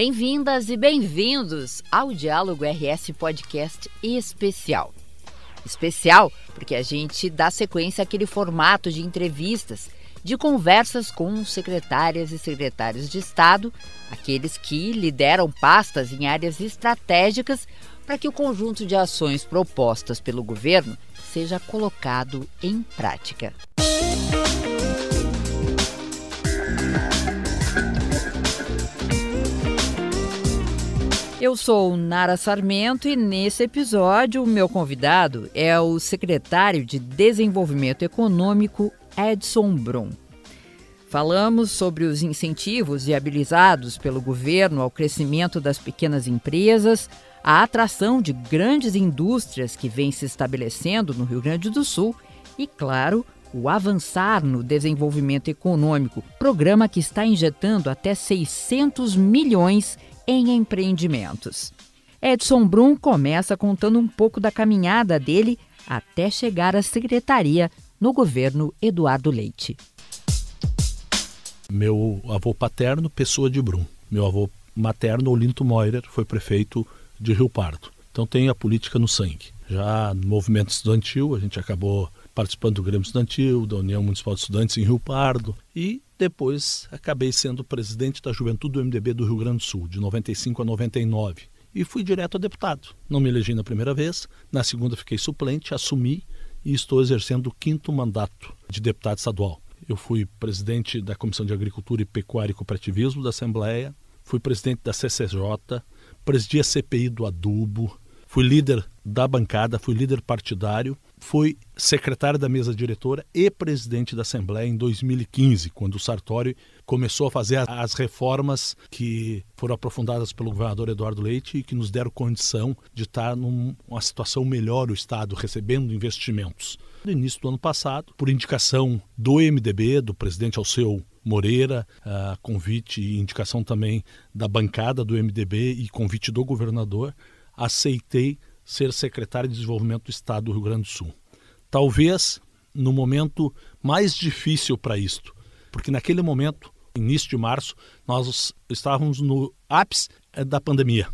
Bem-vindas e bem-vindos ao Diálogo RS Podcast Especial. Especial porque a gente dá sequência àquele formato de entrevistas, de conversas com secretárias e secretários de Estado, aqueles que lideram pastas em áreas estratégicas para que o conjunto de ações propostas pelo governo seja colocado em prática. Música Eu sou Nara Sarmento e nesse episódio o meu convidado é o secretário de Desenvolvimento Econômico Edson Brum. Falamos sobre os incentivos viabilizados pelo governo ao crescimento das pequenas empresas, a atração de grandes indústrias que vem se estabelecendo no Rio Grande do Sul e, claro, o Avançar no Desenvolvimento Econômico, programa que está injetando até 600 milhões em empreendimentos. Edson Brum começa contando um pouco da caminhada dele até chegar à secretaria no governo Eduardo Leite. Meu avô paterno, Pessoa de Brum. Meu avô materno, Olinto Moirer, foi prefeito de Rio Pardo. Então tem a política no sangue. Já no movimento estudantil, a gente acabou participando do Grêmio Estudantil, da União Municipal de Estudantes em Rio Pardo. E depois acabei sendo presidente da Juventude do MDB do Rio Grande do Sul, de 95 a 99, e fui direto a deputado. Não me elegi na primeira vez, na segunda fiquei suplente, assumi e estou exercendo o quinto mandato de deputado estadual. Eu fui presidente da Comissão de Agricultura e Pecuária e Cooperativismo da Assembleia, fui presidente da CCJ, presidi a CPI do adubo, fui líder da bancada, fui líder partidário foi secretário da mesa diretora e presidente da Assembleia em 2015, quando o Sartori começou a fazer as reformas que foram aprofundadas pelo governador Eduardo Leite e que nos deram condição de estar numa situação melhor o Estado, recebendo investimentos. No início do ano passado, por indicação do MDB, do presidente Alceu Moreira, convite e indicação também da bancada do MDB e convite do governador, aceitei ser secretário de Desenvolvimento do Estado do Rio Grande do Sul. Talvez no momento mais difícil para isto, porque naquele momento, início de março, nós estávamos no ápice eh, da pandemia.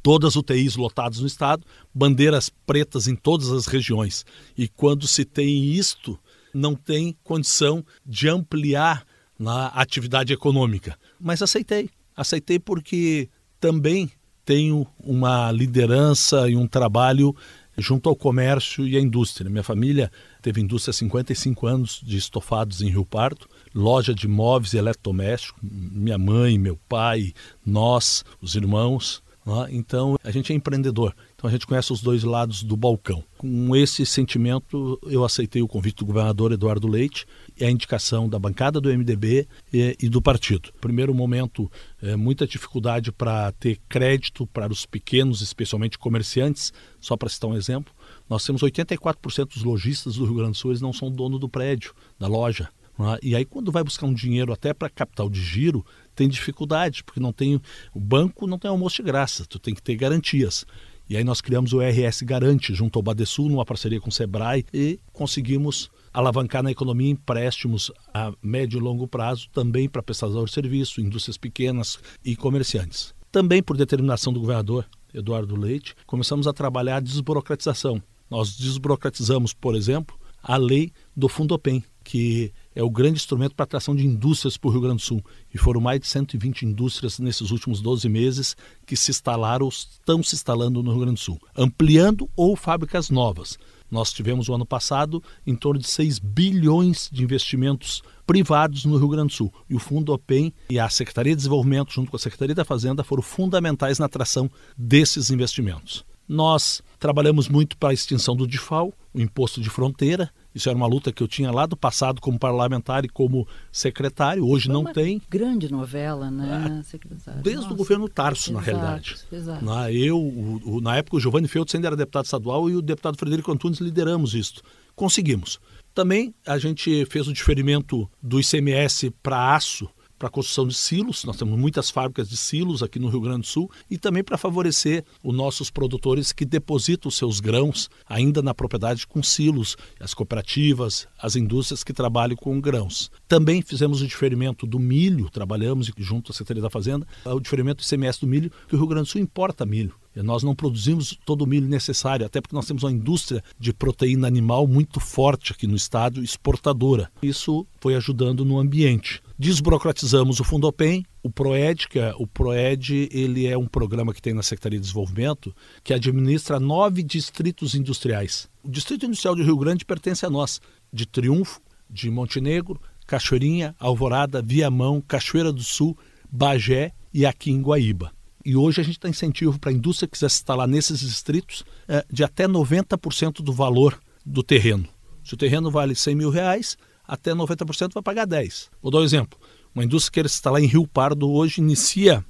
Todas UTIs lotadas no estado, bandeiras pretas em todas as regiões. E quando se tem isto, não tem condição de ampliar na atividade econômica. Mas aceitei. Aceitei porque também tenho uma liderança e um trabalho junto ao comércio e à indústria. Minha família teve indústria há 55 anos de estofados em Rio Parto, loja de móveis e eletrodomésticos. Minha mãe, meu pai, nós, os irmãos. Né? Então, a gente é empreendedor. Então a gente conhece os dois lados do balcão. Com esse sentimento, eu aceitei o convite do governador Eduardo Leite e a indicação da bancada do MDB e, e do partido. Primeiro momento, é, muita dificuldade para ter crédito para os pequenos, especialmente comerciantes, só para citar um exemplo. Nós temos 84% dos lojistas do Rio Grande do Sul, eles não são dono do prédio, da loja. É? E aí, quando vai buscar um dinheiro até para capital de giro, tem dificuldade, porque não tem o banco não tem almoço de graça, tu tem que ter garantias. E aí nós criamos o RS Garante, junto ao Badesul, numa parceria com o Sebrae, e conseguimos alavancar na economia empréstimos a médio e longo prazo também para prestadores de serviço, indústrias pequenas e comerciantes. Também por determinação do governador Eduardo Leite, começamos a trabalhar a desburocratização. Nós desburocratizamos, por exemplo, a lei do Fundopem, que é o grande instrumento para atração de indústrias para o Rio Grande do Sul. E foram mais de 120 indústrias nesses últimos 12 meses que se instalaram, estão se instalando no Rio Grande do Sul, ampliando ou fábricas novas. Nós tivemos o ano passado em torno de 6 bilhões de investimentos privados no Rio Grande do Sul. E o Fundo OPEM e a Secretaria de Desenvolvimento, junto com a Secretaria da Fazenda, foram fundamentais na atração desses investimentos. Nós Trabalhamos muito para a extinção do DIFAL, o imposto de fronteira. Isso era uma luta que eu tinha lá do passado como parlamentar e como secretário. Hoje Foi não uma tem. Grande novela, né, ah, secretário? Desde Nossa. o governo Tarso, exato, na realidade. Exato. Na, né? eu, o, o, na época, o Giovanni Feltz ainda era deputado estadual e o deputado Frederico Antunes lideramos isto. Conseguimos. Também a gente fez o diferimento do ICMS para aço, para a construção de silos. Nós temos muitas fábricas de silos aqui no Rio Grande do Sul e também para favorecer os nossos produtores que depositam os seus grãos ainda na propriedade com silos, as cooperativas, as indústrias que trabalham com grãos. Também fizemos o diferimento do milho, trabalhamos junto à Secretaria da Fazenda, o diferimento do semestre do milho, que o Rio Grande do Sul importa milho. Nós não produzimos todo o milho necessário, até porque nós temos uma indústria de proteína animal muito forte aqui no estado, exportadora. Isso foi ajudando no ambiente. Desburocratizamos o Fundopem, o PROED, que é, o PROED ele é um programa que tem na Secretaria de Desenvolvimento que administra nove distritos industriais. O Distrito Industrial de Rio Grande pertence a nós, de Triunfo, de Montenegro, Cachoeirinha, Alvorada, Viamão, Cachoeira do Sul, Bagé e aqui em Guaíba. E hoje a gente tem incentivo para a indústria que quiser se instalar nesses distritos é, de até 90% do valor do terreno. Se o terreno vale 100 mil reais, até 90% vai pagar 10. Vou dar um exemplo. Uma indústria que quer se instalar em Rio Pardo hoje inicia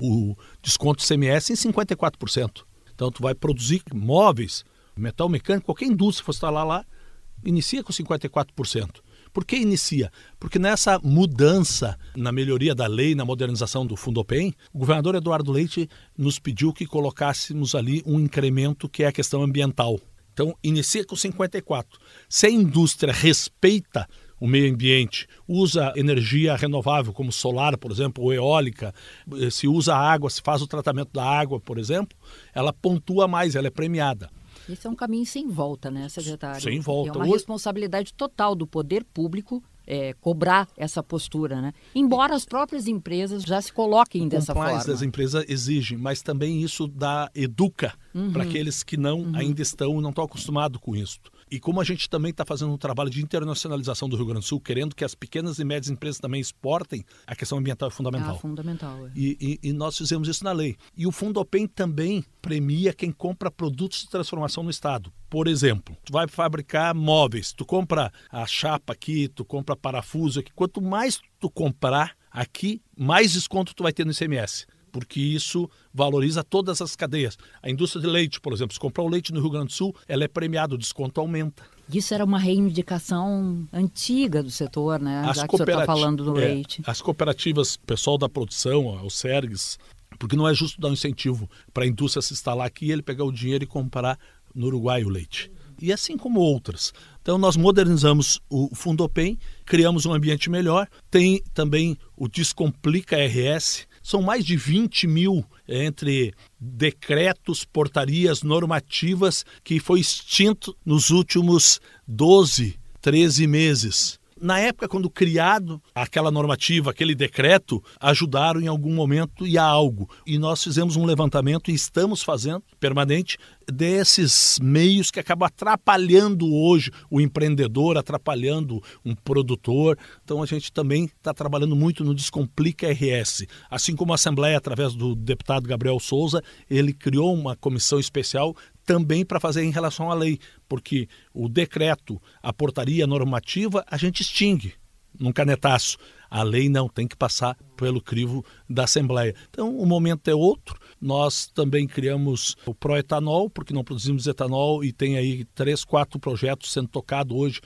o desconto CMS em 54%. Então tu vai produzir móveis, metal mecânico, qualquer indústria que for instalar lá, inicia com 54%. Por que inicia? Porque nessa mudança, na melhoria da lei, na modernização do Fundopem, o governador Eduardo Leite nos pediu que colocássemos ali um incremento que é a questão ambiental. Então, inicia com 54. Se a indústria respeita o meio ambiente, usa energia renovável, como solar, por exemplo, ou eólica, eh, se usa água, se faz o tratamento da água, por exemplo, ela pontua mais, ela é premiada. Esse é um caminho sem volta, né, secretário? Sem volta. É uma responsabilidade total do poder público é, cobrar essa postura, né? Embora as próprias empresas já se coloquem o dessa forma. das empresas exigem, mas também isso dá educa uhum. para aqueles que não uhum. ainda estão não estão acostumados com isso. E como a gente também está fazendo um trabalho de internacionalização do Rio Grande do Sul, querendo que as pequenas e médias empresas também exportem, a questão ambiental é fundamental. É fundamental. É. E, e, e, nós fizemos isso na lei. E o Fundo Open também premia quem compra produtos de transformação no Estado. Por exemplo, tu vai fabricar móveis, tu compra a chapa aqui, tu compra parafuso aqui. Quanto mais tu comprar aqui, mais desconto tu vai ter no ICMS porque isso valoriza todas as cadeias. A indústria de leite, por exemplo, se comprar o leite no Rio Grande do Sul, ela é premiada, o desconto aumenta. Isso era uma reivindicação antiga do setor, né? As Já que está falando do é, leite. As cooperativas, o pessoal da produção, os SERGs, porque não é justo dar um incentivo para a indústria se instalar aqui e ele pegar o dinheiro e comprar no Uruguai o leite. E assim como outras. Então nós modernizamos o Fundopem, criamos um ambiente melhor, tem também o Descomplica RS, são mais de 20 mil entre decretos, portarias, normativas que foi extinto nos últimos 12, 13 meses. Na época, quando criado, aquela normativa, aquele decreto, ajudaram em algum momento e a algo. E nós fizemos um levantamento e estamos fazendo permanente desses meios que acabam atrapalhando hoje o empreendedor, atrapalhando um produtor. Então a gente também está trabalhando muito no Descomplica RS. Assim como a Assembleia, através do deputado Gabriel Souza, ele criou uma comissão especial também para fazer em relação à lei, porque o decreto, a portaria normativa, a gente extingue num canetaço. A lei não tem que passar pelo crivo da Assembleia. Então, o momento é outro. Nós também criamos o proetanol, porque não produzimos etanol e tem aí três, quatro projetos sendo tocados hoje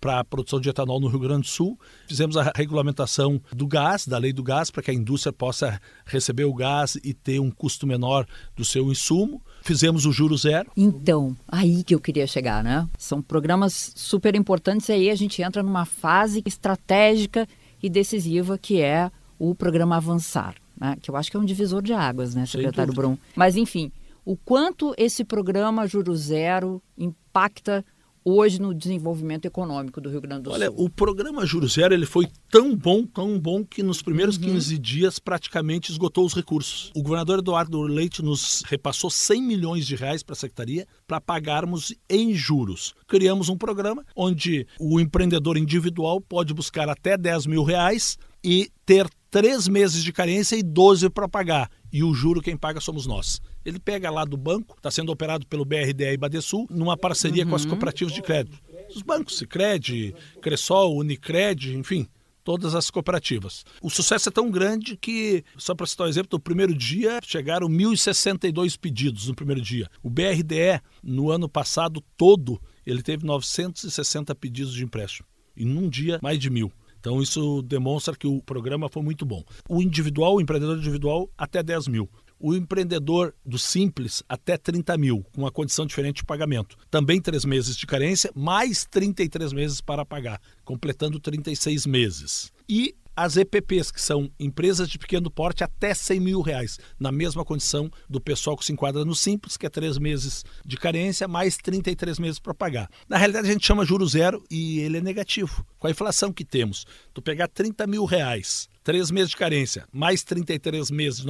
para a produção de etanol no Rio Grande do Sul. Fizemos a regulamentação do gás, da lei do gás, para que a indústria possa receber o gás e ter um custo menor do seu insumo. Fizemos o juro zero. Então, aí que eu queria chegar, né? São programas super importantes e aí a gente entra numa fase estratégica e decisiva, que é o programa Avançar, né? que eu acho que é um divisor de águas, né, secretário Brum? Mas, enfim, o quanto esse programa Juro Zero impacta hoje no desenvolvimento econômico do Rio Grande do Sul. Olha, o programa Juro Zero ele foi tão bom, tão bom, que nos primeiros uhum. 15 dias praticamente esgotou os recursos. O governador Eduardo Leite nos repassou 100 milhões de reais para a Secretaria para pagarmos em juros. Criamos um programa onde o empreendedor individual pode buscar até 10 mil reais e ter três meses de carência e 12 para pagar. E o juro quem paga somos nós. Ele pega lá do banco, está sendo operado pelo BRDE e Badesul, numa parceria uhum. com as uhum. cooperativas de crédito. Os bancos, Cicred, Cressol, Unicred, enfim, todas as cooperativas. O sucesso é tão grande que, só para citar um exemplo, no primeiro dia chegaram 1.062 pedidos no primeiro dia. O BRDE, no ano passado todo, ele teve 960 pedidos de empréstimo. E num dia, mais de mil. Então isso demonstra que o programa foi muito bom. O individual, o empreendedor individual, até 10 mil o empreendedor do Simples até 30 mil, com uma condição diferente de pagamento. Também três meses de carência, mais 33 meses para pagar, completando 36 meses. E as EPPs, que são empresas de pequeno porte até 100 mil reais, na mesma condição do pessoal que se enquadra no Simples, que é três meses de carência, mais 33 meses para pagar. Na realidade, a gente chama juro zero e ele é negativo. Com a inflação que temos, tu pegar 30 mil reais Três meses de carência, mais 33 meses,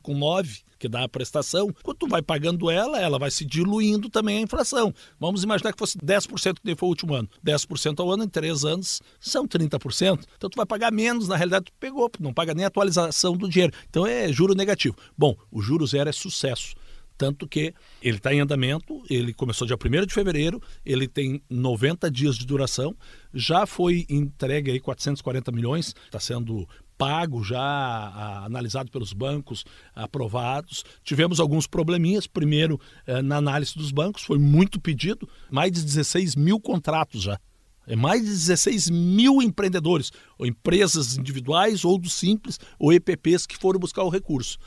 com 9, que dá a prestação. Quando tu vai pagando ela, ela vai se diluindo também a inflação. Vamos imaginar que fosse 10% que foi o último ano. 10% ao ano, em três anos, são 30%. Então tu vai pagar menos, na realidade tu pegou, não paga nem a atualização do dinheiro. Então é juro negativo. Bom, o juro zero é sucesso. Tanto que ele está em andamento, ele começou dia 1 de fevereiro, ele tem 90 dias de duração, já foi entregue aí 440 milhões, está sendo pago já, a, analisado pelos bancos, aprovados. Tivemos alguns probleminhas, primeiro eh, na análise dos bancos, foi muito pedido, mais de 16 mil contratos já é mais de 16 mil empreendedores, ou empresas individuais ou dos simples, ou EPPs que foram buscar o recurso.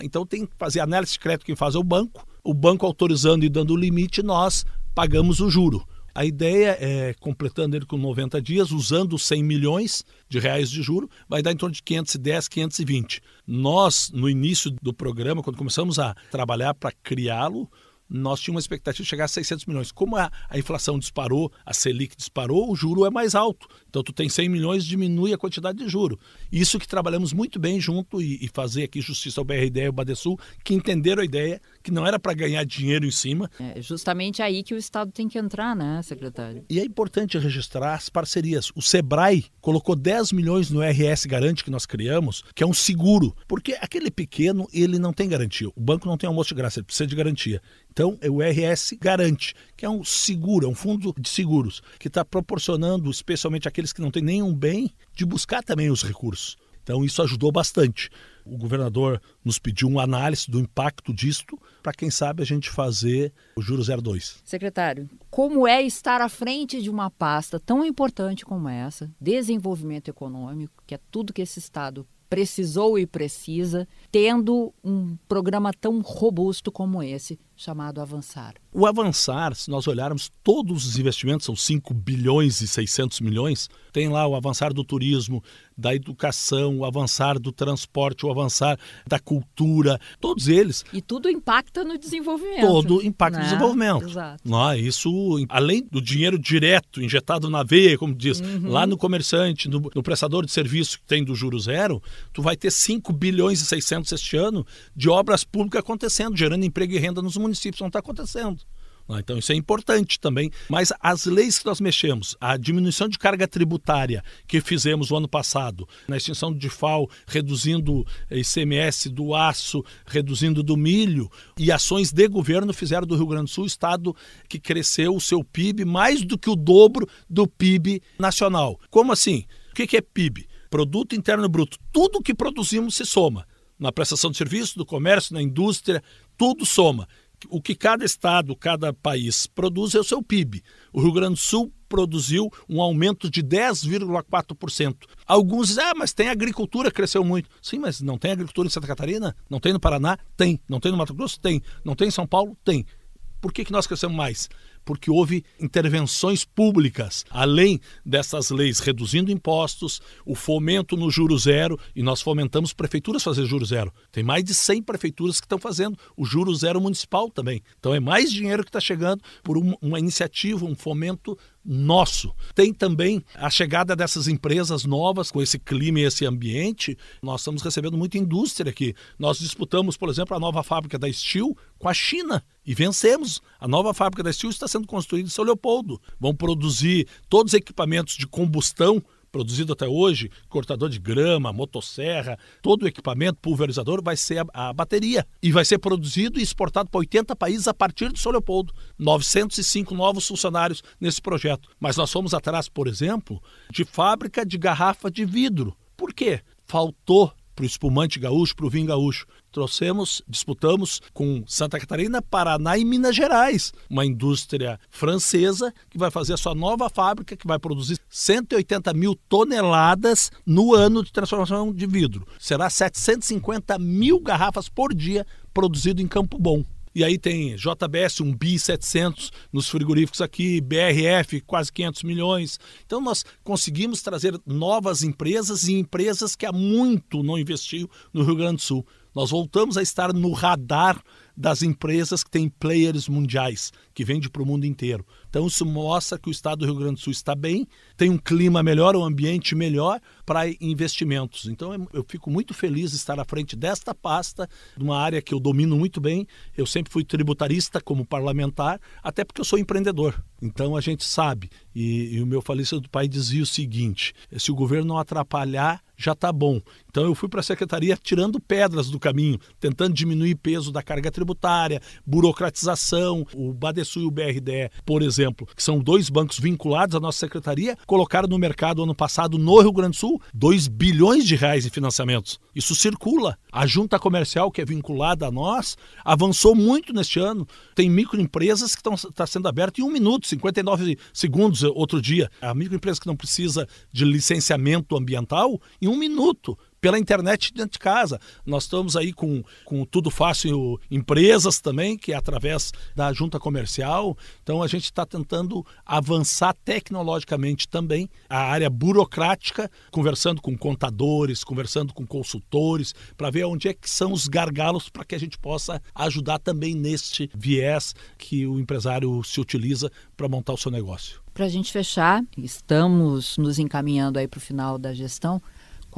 Então tem que fazer análise de crédito, quem faz é o banco, o banco autorizando e dando o limite, nós pagamos o juro. A ideia é, completando ele com 90 dias, usando 100 milhões de reais de juro, vai dar em torno de 510, 520. Nós, no início do programa, quando começamos a trabalhar para criá-lo, nós tínhamos uma expectativa de chegar a 600 milhões. Como a, a, inflação disparou, a Selic disparou, o juro é mais alto. Então, tu tem 100 milhões, diminui a quantidade de juro. Isso que trabalhamos muito bem junto e, e fazer aqui justiça ao BRD e ao Badesul, que entenderam a ideia, que não era para ganhar dinheiro em cima. É justamente aí que o Estado tem que entrar, né, secretário? E é importante registrar as parcerias. O Sebrae colocou 10 milhões no RS Garante que nós criamos, que é um seguro, porque aquele pequeno, ele não tem garantia. O banco não tem almoço de graça, ele precisa de garantia. Então, o RS garante, que é um seguro, é um fundo de seguros, que está proporcionando, especialmente aqueles que não têm nenhum bem, de buscar também os recursos. Então, isso ajudou bastante. O governador nos pediu uma análise do impacto disto para, quem sabe, a gente fazer o Juro 02. Secretário, como é estar à frente de uma pasta tão importante como essa, desenvolvimento econômico, que é tudo que esse Estado precisou e precisa, tendo um programa tão robusto como esse chamado Avançar? O Avançar, se nós olharmos todos os investimentos, são 5 bilhões e 600 milhões, tem lá o avançar do turismo, da educação, o avançar do transporte, o avançar da cultura, todos eles. E tudo impacta no desenvolvimento. Todo impacta né? no desenvolvimento. Exato. Não, é? isso, além do dinheiro direto injetado na veia, como diz, uhum. lá no comerciante, no, no, prestador de serviço que tem do juro zero, tu vai ter 5 bilhões e 600 este ano de obras públicas acontecendo, gerando emprego e renda nos municípios municípios, não está acontecendo. Ah, então isso é importante também. Mas as leis que nós mexemos, a diminuição de carga tributária que fizemos o ano passado, na extinção do DIFAL, reduzindo ICMS do aço, reduzindo do milho, e ações de governo fizeram do Rio Grande do Sul estado que cresceu o seu PIB mais do que o dobro do PIB nacional. Como assim? O que é PIB? Produto Interno Bruto. Tudo que produzimos se soma. Na prestação de serviços, do comércio, na indústria, tudo soma o que cada estado, cada país produz é o seu PIB. O Rio Grande do Sul produziu um aumento de 10,4%. Alguns dizem, ah, mas tem agricultura, cresceu muito. Sim, mas não tem agricultura em Santa Catarina? Não tem no Paraná? Tem. Não tem no Mato Grosso? Tem. Não tem em São Paulo? Tem. Por que, que nós crescemos mais? Porque houve intervenções públicas, além dessas leis reduzindo impostos, o fomento no juro zero, e nós fomentamos prefeituras fazer juro zero. Tem mais de 100 prefeituras que estão fazendo o juro zero municipal também. Então é mais dinheiro que está chegando por uma iniciativa, um fomento nosso. Tem também a chegada dessas empresas novas com esse clima e esse ambiente. Nós estamos recebendo muita indústria aqui. Nós disputamos, por exemplo, a nova fábrica da Steel com a China e vencemos. A nova fábrica da Steel está sendo construída em São Leopoldo. Vão produzir todos os equipamentos de combustão produzido até hoje, cortador de grama, motosserra, todo o equipamento pulverizador vai ser a, a bateria. E vai ser produzido e exportado para 80 países a partir de São Leopoldo. 905 novos funcionários nesse projeto. Mas nós fomos atrás, por exemplo, de fábrica de garrafa de vidro. Por quê? Faltou para o espumante gaúcho, para o vinho gaúcho. Trouxemos, disputamos com Santa Catarina, Paraná e Minas Gerais, uma indústria francesa que vai fazer a sua nova fábrica, que vai produzir 180 mil toneladas no ano de transformação de vidro. Será 750 mil garrafas por dia produzido em Campo Bom. E aí tem JBS 1 bi 700 nos frigoríficos aqui, BRF quase 500 milhões. Então nós conseguimos trazer novas empresas e empresas que há muito não investiu no Rio Grande do Sul. Nós voltamos a estar no radar das empresas que têm players mundiais, que vende para o mundo inteiro. Então isso mostra que o estado do Rio Grande do Sul está bem, tem um clima melhor, um ambiente melhor para investimentos. Então eu fico muito feliz de estar à frente desta pasta, uma área que eu domino muito bem. Eu sempre fui tributarista como parlamentar, até porque eu sou empreendedor. Então a gente sabe, e, e o meu falecido do pai dizia o seguinte: se o governo não atrapalhar, já está bom. Então eu fui para a secretaria tirando pedras do caminho, tentando diminuir peso da carga tributária, burocratização. O Badesu e o BRDE, por exemplo, exemplo, que são dois bancos vinculados à nossa secretaria, colocaram no mercado ano passado, no Rio Grande do Sul, 2 bilhões de reais em financiamentos. Isso circula. A junta comercial, que é vinculada a nós, avançou muito neste ano. Tem microempresas que estão tá sendo abertas em um minuto, 59 segundos outro dia. A microempresa que não precisa de licenciamento ambiental, em um minuto pela internet dentro de casa. Nós estamos aí com, com Tudo Fácil Empresas também, que é através da junta comercial. Então a gente está tentando avançar tecnologicamente também a área burocrática, conversando com contadores, conversando com consultores, para ver onde é que são os gargalos para que a gente possa ajudar também neste viés que o empresário se utiliza para montar o seu negócio. Para a gente fechar, estamos nos encaminhando aí para o final da gestão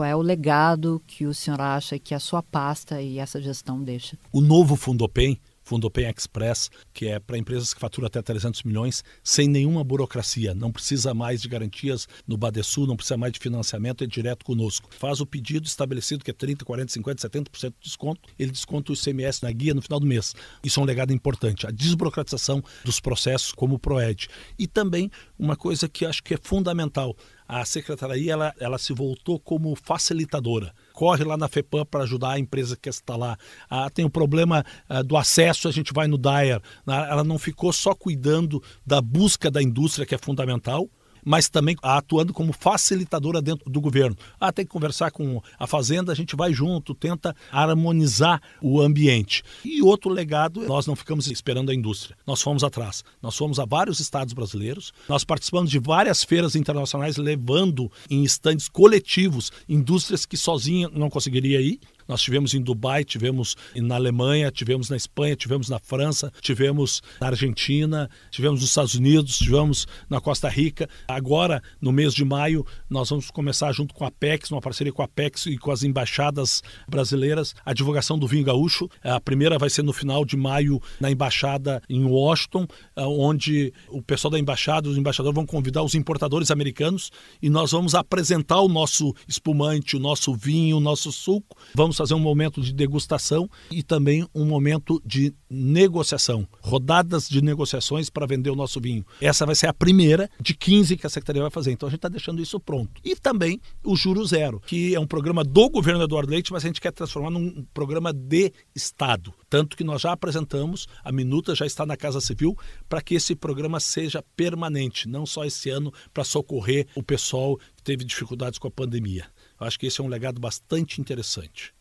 qual é o legado que o senhor acha que a sua pasta e essa gestão deixa? O novo Fundopem Fundo Open Express, que é para empresas que faturam até 300 milhões, sem nenhuma burocracia. Não precisa mais de garantias no Badesul, não precisa mais de financiamento, é direto conosco. Faz o pedido estabelecido, que é 30, 40, 50, 70% de desconto, ele desconta o ICMS na guia no final do mês. Isso é um legado importante. A desburocratização dos processos como o PROED. E também uma coisa que acho que é fundamental, a secretaria ela, ela se voltou como facilitadora corre lá na FEPAM para ajudar a empresa que está lá. Ah, tem o problema ah, do acesso, a gente vai no Dyer. Ah, ela não ficou só cuidando da busca da indústria, que é fundamental, mas também atuando como facilitadora dentro do governo. Ah, tem que conversar com a Fazenda, a gente vai junto, tenta harmonizar o ambiente. E outro legado, nós não ficamos esperando a indústria, nós fomos atrás. Nós fomos a vários estados brasileiros, nós participamos de várias feiras internacionais, levando em estandes coletivos indústrias que sozinha não conseguiria ir, nós tivemos em Dubai, tivemos na Alemanha, tivemos na Espanha, tivemos na França, tivemos na Argentina, tivemos nos Estados Unidos, tivemos na Costa Rica. Agora, no mês de maio, nós vamos começar junto com a Apex, uma parceria com a Apex e com as embaixadas brasileiras, a divulgação do vinho gaúcho. A primeira vai ser no final de maio na embaixada em Washington, ah, onde o pessoal da embaixada, os embaixadores vão convidar os importadores americanos e nós vamos apresentar o nosso espumante, o nosso vinho, o nosso suco. Vamos fazer um momento de degustação e também um momento de negociação, rodadas de negociações para vender o nosso vinho. Essa vai ser a primeira de 15 que a Secretaria vai fazer. Então a gente está deixando isso pronto. E também o Juro Zero, que é um programa do governo Eduardo Leite, mas a gente quer transformar num programa de Estado. Tanto que nós já apresentamos, a minuta já está na Casa Civil, para que esse programa seja permanente, não só esse ano, para socorrer o pessoal que teve dificuldades com a pandemia. acho que esse é um legado bastante interessante.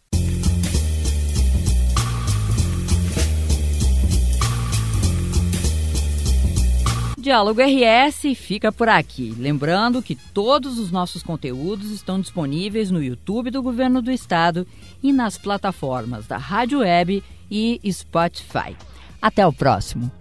Diálogo RS fica por aqui. Lembrando que todos os nossos conteúdos estão disponíveis no YouTube do Governo do Estado e nas plataformas da Rádio Web e Spotify. Até o próximo.